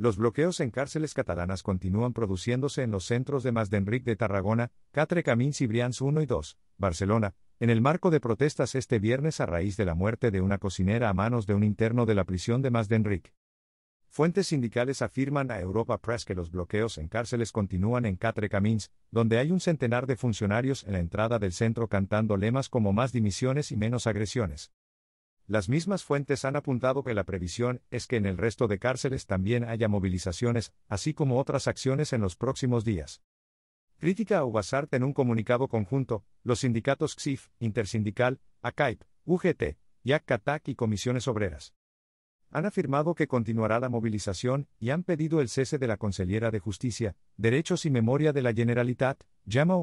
Los bloqueos en cárceles catalanas continúan produciéndose en los centros de Masdenric de Tarragona, Catre Camins y Brians 1 y 2, Barcelona, en el marco de protestas este viernes a raíz de la muerte de una cocinera a manos de un interno de la prisión de Masdenric. Fuentes sindicales afirman a Europa Press que los bloqueos en cárceles continúan en Catre Camins, donde hay un centenar de funcionarios en la entrada del centro cantando lemas como más dimisiones y menos agresiones. Las mismas fuentes han apuntado que la previsión es que en el resto de cárceles también haya movilizaciones, así como otras acciones en los próximos días. Crítica a Ubasart en un comunicado conjunto, los sindicatos XIF, Intersindical, ACAIP, UGT, YAC-CATAC y Comisiones Obreras. Han afirmado que continuará la movilización y han pedido el cese de la consellera de Justicia, Derechos y Memoria de la Generalitat, Jamo